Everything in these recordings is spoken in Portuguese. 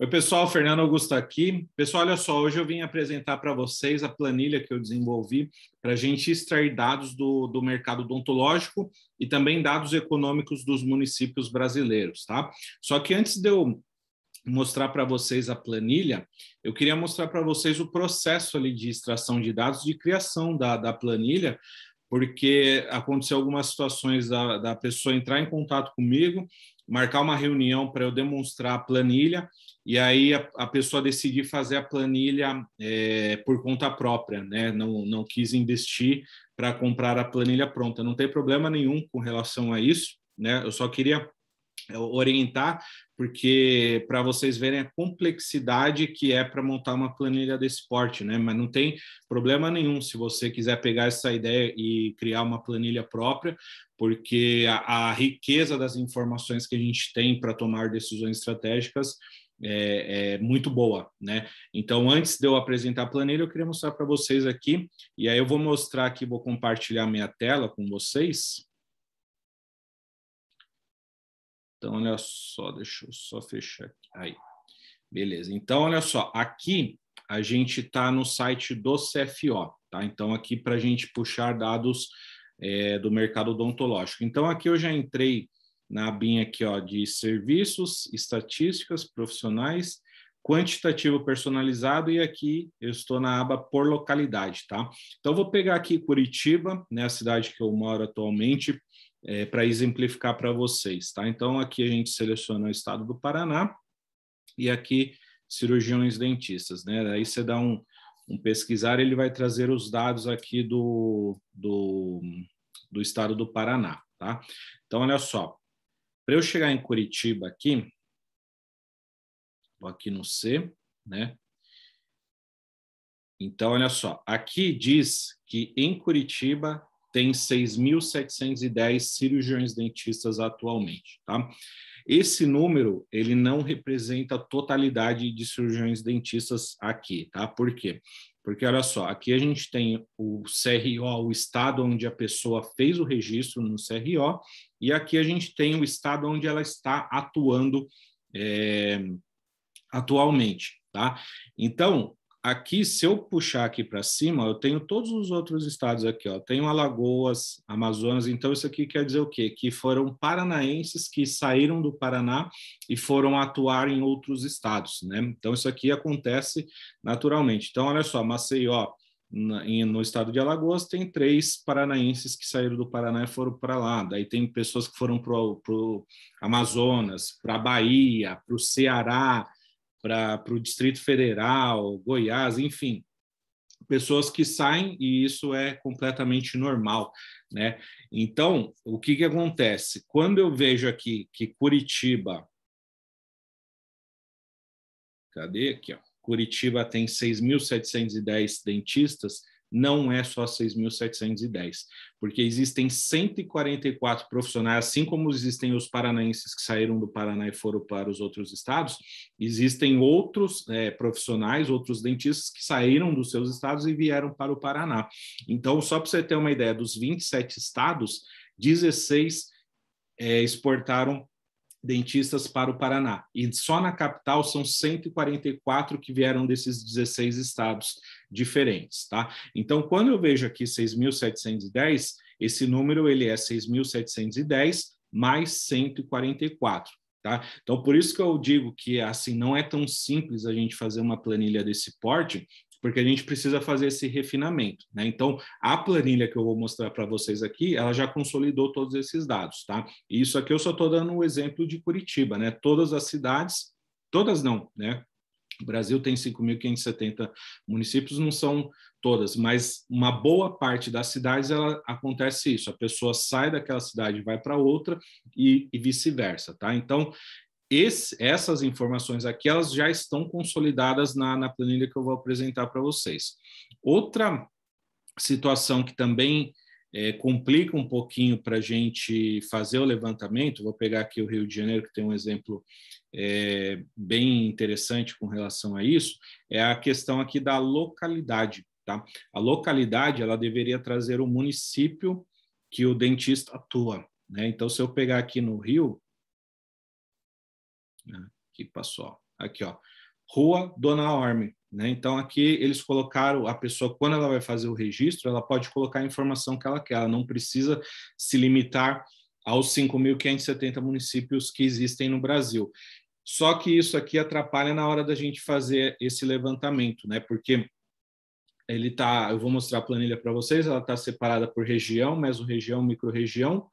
Oi, pessoal, Fernando Augusto aqui. Pessoal, olha só, hoje eu vim apresentar para vocês a planilha que eu desenvolvi para a gente extrair dados do, do mercado odontológico e também dados econômicos dos municípios brasileiros, tá? Só que antes de eu mostrar para vocês a planilha, eu queria mostrar para vocês o processo ali de extração de dados, de criação da, da planilha, porque aconteceu algumas situações da, da pessoa entrar em contato comigo marcar uma reunião para eu demonstrar a planilha e aí a, a pessoa decidir fazer a planilha é, por conta própria, né? Não, não quis investir para comprar a planilha pronta. Não tem problema nenhum com relação a isso, né? Eu só queria é, orientar, porque para vocês verem a complexidade que é para montar uma planilha desse porte, né? Mas não tem problema nenhum se você quiser pegar essa ideia e criar uma planilha própria, porque a, a riqueza das informações que a gente tem para tomar decisões estratégicas é, é, muito boa, né? Então, antes de eu apresentar a planilha, eu queria mostrar para vocês aqui, e aí eu vou mostrar aqui, vou compartilhar minha tela com vocês. Então, olha só, deixa eu só fechar aqui. Aí. Beleza. Então, olha só, aqui a gente está no site do CFO, tá? Então, aqui para a gente puxar dados é, do mercado odontológico. Então, aqui eu já entrei na abinha aqui, ó, de serviços, estatísticas, profissionais, quantitativo personalizado e aqui eu estou na aba por localidade, tá? Então vou pegar aqui Curitiba, né, a cidade que eu moro atualmente, é, para exemplificar para vocês. Tá? Então, aqui a gente seleciona o estado do Paraná e aqui cirurgiões dentistas. Né? Daí você dá um, um pesquisar, ele vai trazer os dados aqui do, do, do estado do Paraná. Tá? Então, olha só, para eu chegar em Curitiba aqui, vou aqui no C, né? Então, olha só, aqui diz que em Curitiba tem 6.710 cirurgiões dentistas atualmente, tá? Esse número, ele não representa a totalidade de cirurgiões dentistas aqui, tá? Por quê? Porque olha só, aqui a gente tem o CRO, o estado onde a pessoa fez o registro no CRO, e aqui a gente tem o estado onde ela está atuando é, atualmente, tá? Então, Aqui, se eu puxar aqui para cima, eu tenho todos os outros estados aqui, ó. Tenho Alagoas, Amazonas, então isso aqui quer dizer o quê? Que foram paranaenses que saíram do Paraná e foram atuar em outros estados, né? Então isso aqui acontece naturalmente. Então olha só, Maceió, no estado de Alagoas, tem três paranaenses que saíram do Paraná e foram para lá. Daí tem pessoas que foram para o Amazonas, para a Bahia, para o Ceará, para o Distrito Federal, Goiás, enfim, pessoas que saem e isso é completamente normal, né? Então, o que, que acontece? Quando eu vejo aqui que Curitiba. Cadê aqui? Ó, Curitiba tem 6.710 dentistas, não é só 6.710, porque existem 144 profissionais, assim como existem os paranaenses que saíram do Paraná e foram para os outros estados, existem outros é, profissionais, outros dentistas que saíram dos seus estados e vieram para o Paraná. Então, só para você ter uma ideia, dos 27 estados, 16 é, exportaram dentistas para o Paraná. E só na capital são 144 que vieram desses 16 estados diferentes, tá? Então, quando eu vejo aqui 6.710, esse número ele é 6.710 mais 144, tá? Então, por isso que eu digo que assim não é tão simples a gente fazer uma planilha desse porte, porque a gente precisa fazer esse refinamento, né? Então, a planilha que eu vou mostrar para vocês aqui, ela já consolidou todos esses dados, tá? E isso aqui eu só estou dando um exemplo de Curitiba, né? Todas as cidades, todas não, né? O Brasil tem 5.570 municípios, não são todas, mas uma boa parte das cidades ela acontece isso. A pessoa sai daquela cidade, vai para outra e, e vice-versa, tá? Então esse, essas informações aqui elas já estão consolidadas na, na planilha que eu vou apresentar para vocês. Outra situação que também é, complica um pouquinho para a gente fazer o levantamento. Vou pegar aqui o Rio de Janeiro, que tem um exemplo é, bem interessante com relação a isso, é a questão aqui da localidade. Tá? A localidade ela deveria trazer o município que o dentista atua. Né? Então, se eu pegar aqui no Rio, né, aqui passou, aqui ó, Rua Dona Orme, né? Então, aqui eles colocaram a pessoa, quando ela vai fazer o registro, ela pode colocar a informação que ela quer, ela não precisa se limitar aos 5.570 municípios que existem no Brasil. Só que isso aqui atrapalha na hora da gente fazer esse levantamento, né? Porque ele tá, eu vou mostrar a planilha para vocês, ela está separada por região, mesorregião, microrregião,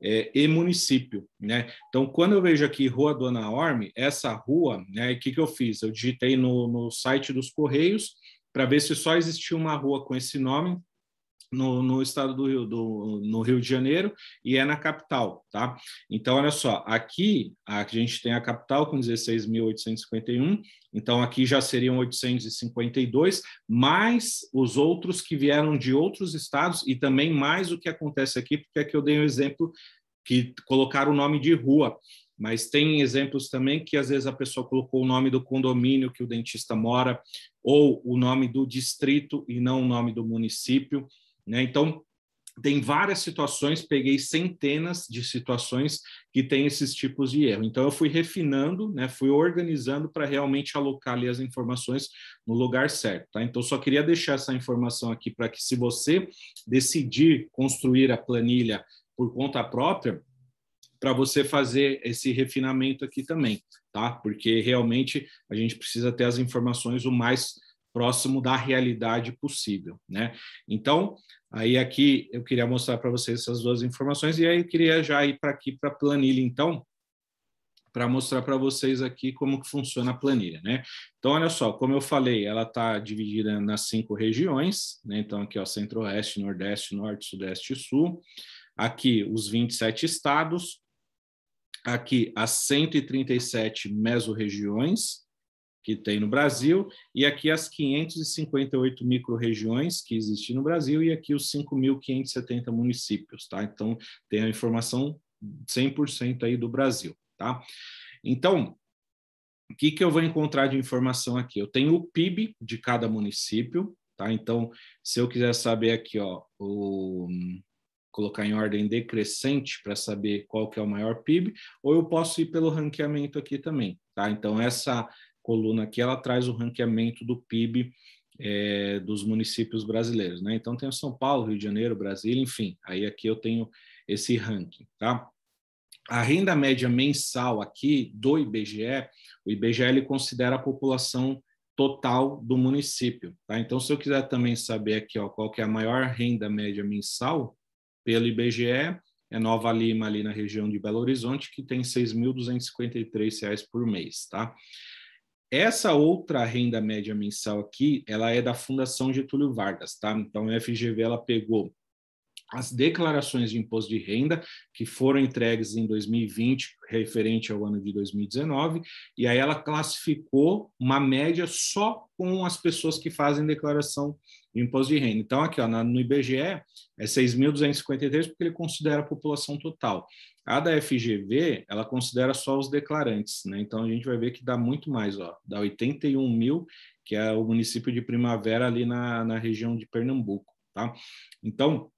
é, e município, né? Então, quando eu vejo aqui Rua Dona Orme, essa rua, né? O que, que eu fiz? Eu digitei no, no site dos Correios para ver se só existia uma rua com esse nome no, no estado do Rio, do, no Rio de Janeiro, e é na capital, tá? Então, olha só, aqui a gente tem a capital com 16.851, então aqui já seriam 852, mais os outros que vieram de outros estados e também mais o que acontece aqui, porque aqui eu dei um exemplo que colocaram o nome de rua, mas tem exemplos também que às vezes a pessoa colocou o nome do condomínio que o dentista mora ou o nome do distrito e não o nome do município. Né? Então, tem várias situações, peguei centenas de situações que tem esses tipos de erro. Então, eu fui refinando, né, fui organizando para realmente alocar ali as informações no lugar certo. Tá? Então, só queria deixar essa informação aqui para que, se você decidir construir a planilha por conta própria, para você fazer esse refinamento aqui também, tá? Porque realmente a gente precisa ter as informações o mais próximo da realidade possível, né? Então, Aí aqui eu queria mostrar para vocês essas duas informações e aí eu queria já ir para aqui para a planilha então, para mostrar para vocês aqui como que funciona a planilha, né? Então olha só, como eu falei, ela está dividida nas cinco regiões, né? Então aqui ó, Centro-Oeste, Nordeste, Norte, Sudeste e Sul. Aqui os 27 estados, aqui as 137 mesorregiões, que tem no Brasil, e aqui as 558 micro-regiões que existem no Brasil, e aqui os 5.570 municípios, tá? Então, tem a informação 100% aí do Brasil, tá? Então, o que, que eu vou encontrar de informação aqui? Eu tenho o PIB de cada município, tá? Então, se eu quiser saber aqui, ó, o colocar em ordem decrescente para saber qual que é o maior PIB, ou eu posso ir pelo ranqueamento aqui também, tá? Então essa coluna aqui, ela traz o ranqueamento do PIB é, dos municípios brasileiros. Né? Então, tem São Paulo, Rio de Janeiro, Brasília, enfim. Aí aqui eu tenho esse ranking. Tá? A renda média mensal aqui do IBGE, o IBGE ele considera a população total do município. Tá? Então, se eu quiser também saber aqui ó, qual que é a maior renda média mensal pelo IBGE, é Nova Lima, ali na região de Belo Horizonte, que tem R$ 6.253 por mês. Tá? Essa outra renda média mensal aqui, ela é da Fundação Getúlio Vargas, tá? Então, a FGV ela pegou as declarações de imposto de renda que foram entregues em 2020, referente ao ano de 2019, e aí ela classificou uma média só com as pessoas que fazem declaração imposto de renda. Então, aqui ó, no IBGE é 6.253 porque ele considera a população total. A da FGV, ela considera só os declarantes, né? Então a gente vai ver que dá muito mais, ó, dá 81 mil, que é o município de Primavera ali na, na região de Pernambuco, tá? Então,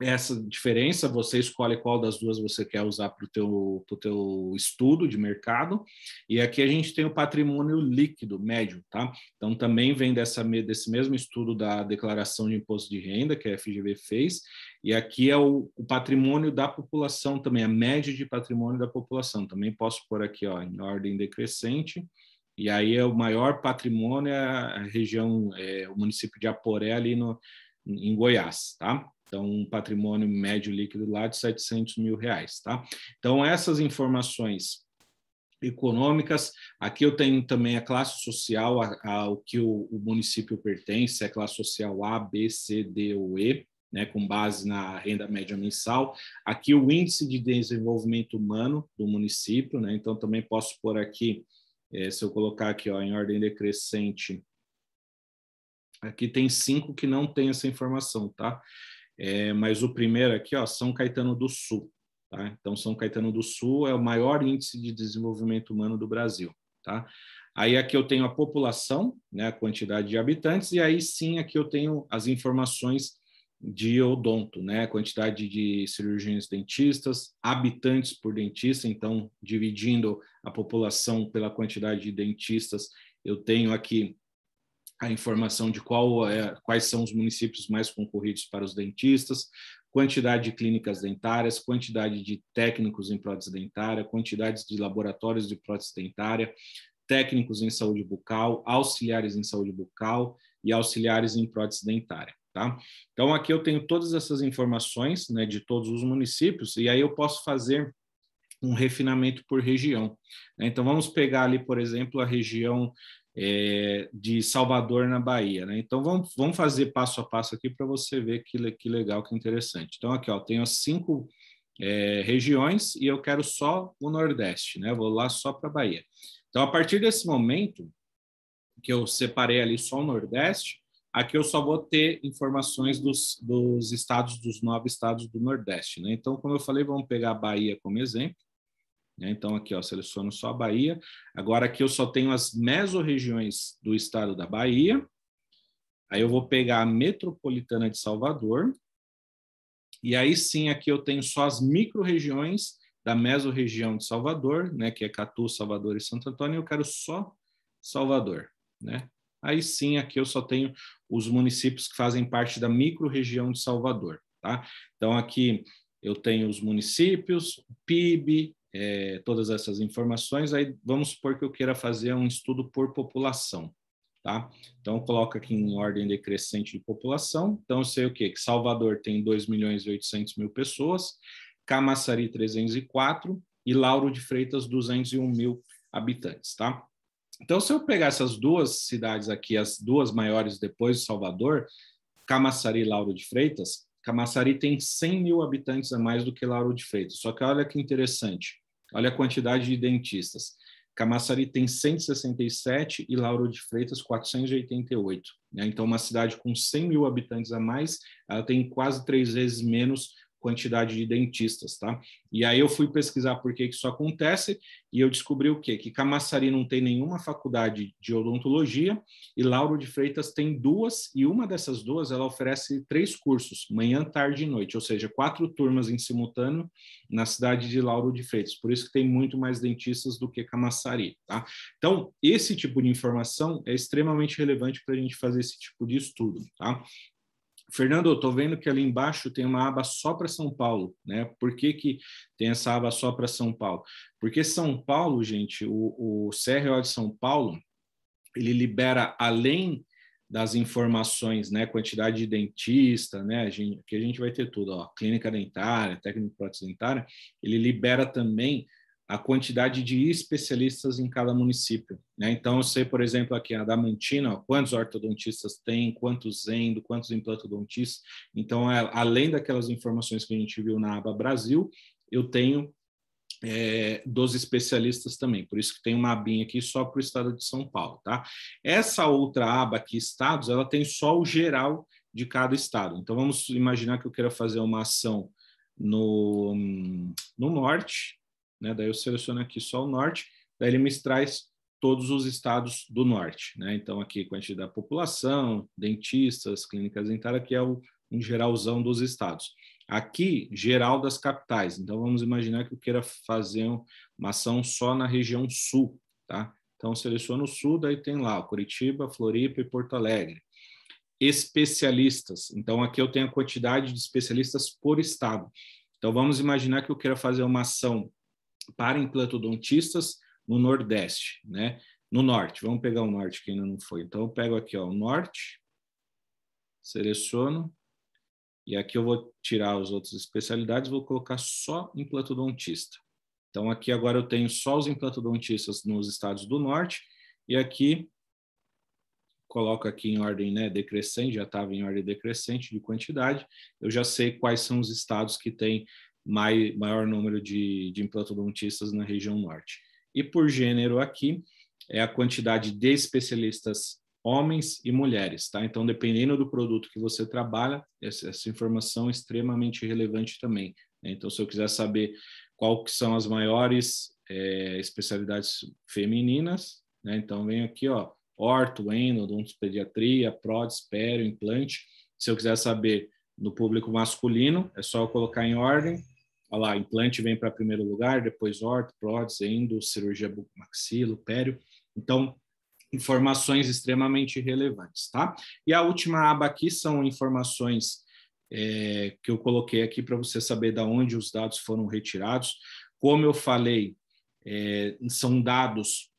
essa diferença, você escolhe qual das duas você quer usar para o teu, teu estudo de mercado. E aqui a gente tem o patrimônio líquido médio, tá? Então também vem dessa, desse mesmo estudo da declaração de imposto de renda que a FGV fez. E aqui é o, o patrimônio da população também, a média de patrimônio da população. Também posso pôr aqui ó, em ordem decrescente. E aí é o maior patrimônio é a região, é, o município de Aporé ali no, em Goiás, tá? Então, um patrimônio médio líquido lá de 700 mil reais, tá? Então, essas informações econômicas. Aqui eu tenho também a classe social, a, a, ao que o, o, município pertence, a é classe social A, B, C, D ou E, né, com base na renda média mensal. Aqui o índice de desenvolvimento humano do município, né, então também posso pôr aqui, é, se eu colocar aqui ó, em ordem decrescente, aqui tem cinco que não tem essa informação, tá? É, mas o primeiro aqui, ó, São Caetano do Sul. Tá? Então, São Caetano do Sul é o maior índice de desenvolvimento humano do Brasil. Tá? Aí aqui eu tenho a população, né, a quantidade de habitantes, e aí sim aqui eu tenho as informações de odonto, né, quantidade de cirurgiões dentistas, habitantes por dentista, então dividindo a população pela quantidade de dentistas, eu tenho aqui a informação de qual, é, quais são os municípios mais concorridos para os dentistas, quantidade de clínicas dentárias, quantidade de técnicos em prótese dentária, quantidades de laboratórios de prótese dentária, técnicos em saúde bucal, auxiliares em saúde bucal e auxiliares em prótese dentária. Tá? Então, aqui eu tenho todas essas informações né, de todos os municípios, e aí eu posso fazer um refinamento por região. Né? Então, vamos pegar ali, por exemplo, a região é, de Salvador, na Bahia. Né? Então, vamos, vamos fazer passo a passo aqui para você ver que, que legal, que interessante. Então, aqui, ó, tenho as cinco é, regiões e eu quero só o Nordeste, né? Vou lá só para a Bahia. Então, a partir desse momento que eu separei ali só o Nordeste, aqui eu só vou ter informações dos, dos estados, dos nove estados do Nordeste, né? Então, como eu falei, vamos pegar a Bahia como exemplo. Né? Então, aqui, eu seleciono só a Bahia. Agora, aqui eu só tenho as mesorregiões do estado da Bahia. Aí eu vou pegar a metropolitana de Salvador. E aí sim, aqui eu tenho só as micro-regiões da mesorregião de Salvador, né, que é Catu, Salvador e Santo Antônio. Eu quero só Salvador, né? Aí sim, aqui eu só tenho os municípios que fazem parte da micro-região de Salvador, tá? Então, aqui eu tenho os municípios, PIB, é, todas essas informações, aí vamos supor que eu queira fazer um estudo por população, tá? Então, coloca aqui em ordem decrescente de população. Então, eu sei o quê? Que Salvador tem 2 milhões e 800 mil pessoas, Camaçari 304 e Lauro de Freitas 201 mil habitantes, tá? Então, se eu pegar essas duas cidades aqui, as duas maiores depois de Salvador, Camaçari e Lauro de Freitas, Camaçari tem 100 mil habitantes a mais do que Lauro de Freitas. Só que olha que interessante, olha a quantidade de dentistas. Camaçari tem 167 e Lauro de Freitas 488. Né? Então, uma cidade com 100 mil habitantes a mais, ela tem quase três vezes menos quantidade de dentistas, tá? E aí eu fui pesquisar por que, que isso acontece e eu descobri o quê? Que Camaçari não tem nenhuma faculdade de odontologia e Lauro de Freitas tem duas e uma dessas duas ela oferece três cursos, manhã, tarde e noite, ou seja, quatro turmas em simultâneo na cidade de Lauro de Freitas. Por isso que tem muito mais dentistas do que Camaçari, tá? Então, esse tipo de informação é extremamente relevante para a gente fazer esse tipo de estudo, tá? Fernando, eu estou vendo que ali embaixo tem uma aba só para São Paulo, né? Por que, que tem essa aba só para São Paulo? Porque São Paulo, gente, o, o CRO de São Paulo, ele libera além das informações, né? Quantidade de dentista, né? A gente, que a gente vai ter tudo, ó, clínica dentária, técnico prótese dentária, ele libera também a quantidade de especialistas em cada município. Né? Então, eu sei, por exemplo, aqui a Damantina, quantos ortodontistas tem, quantos endo, quantos implantodontistas. Então, é, além daquelas informações que a gente viu na aba Brasil, eu tenho é, dos especialistas também. Por isso que tem uma abinha aqui só para o estado de São Paulo. Tá? Essa outra aba aqui, estados, ela tem só o geral de cada estado. Então, vamos imaginar que eu queira fazer uma ação no, no norte, né? Daí eu seleciono aqui só o norte, daí ele me traz todos os estados do norte, né? Então aqui quantidade da população, dentistas, clínicas dentárias, que é o, um geralzão dos estados. Aqui, geral das capitais. Então vamos imaginar que eu queira fazer uma ação só na região sul, tá? Então seleciono o sul, daí tem lá Curitiba, Floripa e Porto Alegre especialistas. Então, aqui eu tenho a quantidade de especialistas por estado. Então, vamos imaginar que eu queira fazer uma ação para implantodontistas no Nordeste, né? No Norte, vamos pegar o Norte que ainda não foi. Então, eu pego aqui, ó, o Norte, seleciono, e aqui eu vou tirar as outras especialidades, vou colocar só implantodontista. Então, aqui agora eu tenho só os implantodontistas nos estados do Norte, e aqui coloco aqui em ordem né, decrescente, já estava em ordem decrescente de quantidade, eu já sei quais são os estados que têm mai, maior número de, de implantodontistas na região norte. E por gênero aqui é a quantidade de especialistas homens e mulheres, tá? Então, dependendo do produto que você trabalha, essa, essa informação é extremamente relevante também. Né? Então, se eu quiser saber quais são as maiores é, especialidades femininas, né? Então, vem aqui, ó, orto, endodontos, pediatria, prótese, pério, implante. Se eu quiser saber no público masculino, é só eu colocar em ordem, olha lá, implante vem para primeiro lugar, depois orto, prótese, endo, cirurgia bucomaxilo, pério. Então, informações extremamente relevantes, tá? E a última aba aqui são informações é, que eu coloquei aqui para você saber da onde os dados foram retirados. Como eu falei, é, são dados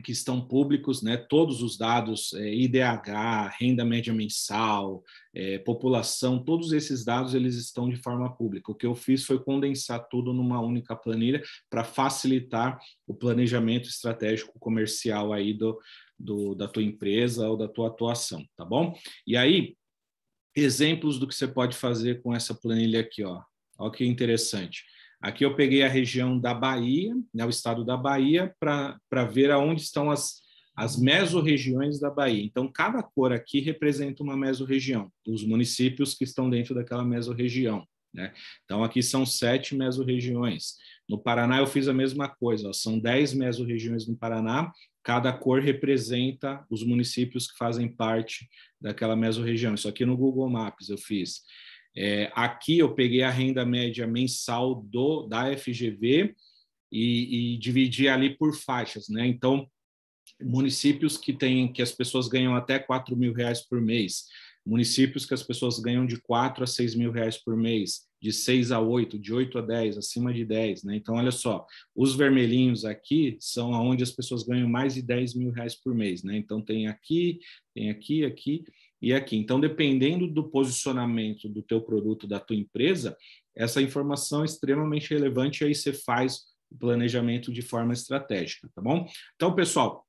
que estão públicos, né, todos os dados, é, IDH, renda média mensal, é, população, todos esses dados eles estão de forma pública. O que eu fiz foi condensar tudo numa única planilha para facilitar o planejamento estratégico comercial aí do, do, da tua empresa ou da tua atuação, tá bom? E aí, exemplos do que você pode fazer com essa planilha aqui, ó. Olha que interessante. Aqui eu peguei a região da Bahia, né, o estado da Bahia, para ver aonde estão as, as mesorregiões da Bahia. Então, cada cor aqui representa uma mesorregião, os municípios que estão dentro daquela mesorregião. Né? Então, aqui são sete mesorregiões. No Paraná, eu fiz a mesma coisa, ó, são dez mesorregiões no Paraná, cada cor representa os municípios que fazem parte daquela mesorregião. Isso aqui no Google Maps eu fiz. É, aqui eu peguei a renda média mensal do da FGV e, e dividi ali por faixas, né? Então, municípios que têm que as pessoas ganham até quatro mil reais por mês, municípios que as pessoas ganham de quatro a seis mil reais por mês, de 6 a 8, de 8 a 10, acima de 10, né? Então, olha só, os vermelhinhos aqui são onde as pessoas ganham mais de 10 mil reais por mês, né? Então, tem aqui, tem aqui, aqui, e aqui. Então, dependendo do posicionamento do teu produto, da tua empresa, essa informação é extremamente relevante e aí você faz o planejamento de forma estratégica, tá bom? Então, pessoal,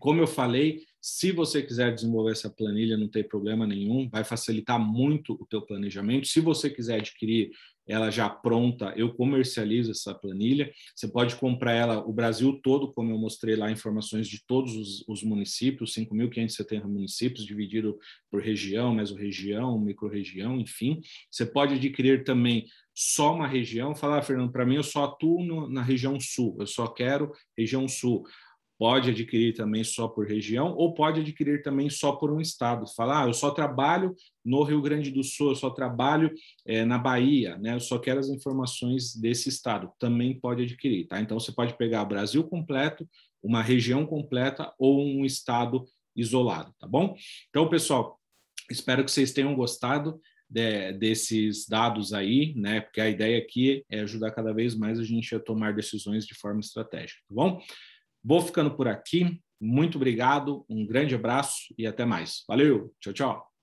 como eu falei, se você quiser desenvolver essa planilha, não tem problema nenhum, vai facilitar muito o teu planejamento. Se você quiser adquirir ela já pronta, eu comercializo essa planilha. Você pode comprar ela o Brasil todo, como eu mostrei lá, informações de todos os, os municípios, 5.570 municípios, dividido por região, mesorregião, microrregião, enfim. Você pode adquirir também só uma região, falar, ah, Fernando, para mim eu só atuo no, na região sul, eu só quero região sul pode adquirir também só por região ou pode adquirir também só por um estado. Falar, ah, eu só trabalho no Rio Grande do Sul, eu só trabalho é, na Bahia, né? Eu só quero as informações desse estado. Também pode adquirir, tá? Então você pode pegar Brasil completo, uma região completa ou um estado isolado, tá bom? Então, pessoal, espero que vocês tenham gostado. De, desses dados aí, né? Porque a ideia aqui é ajudar cada vez mais a gente a tomar decisões de forma estratégica, tá bom? Vou ficando por aqui. Muito obrigado, um grande abraço e até mais. Valeu, tchau, tchau.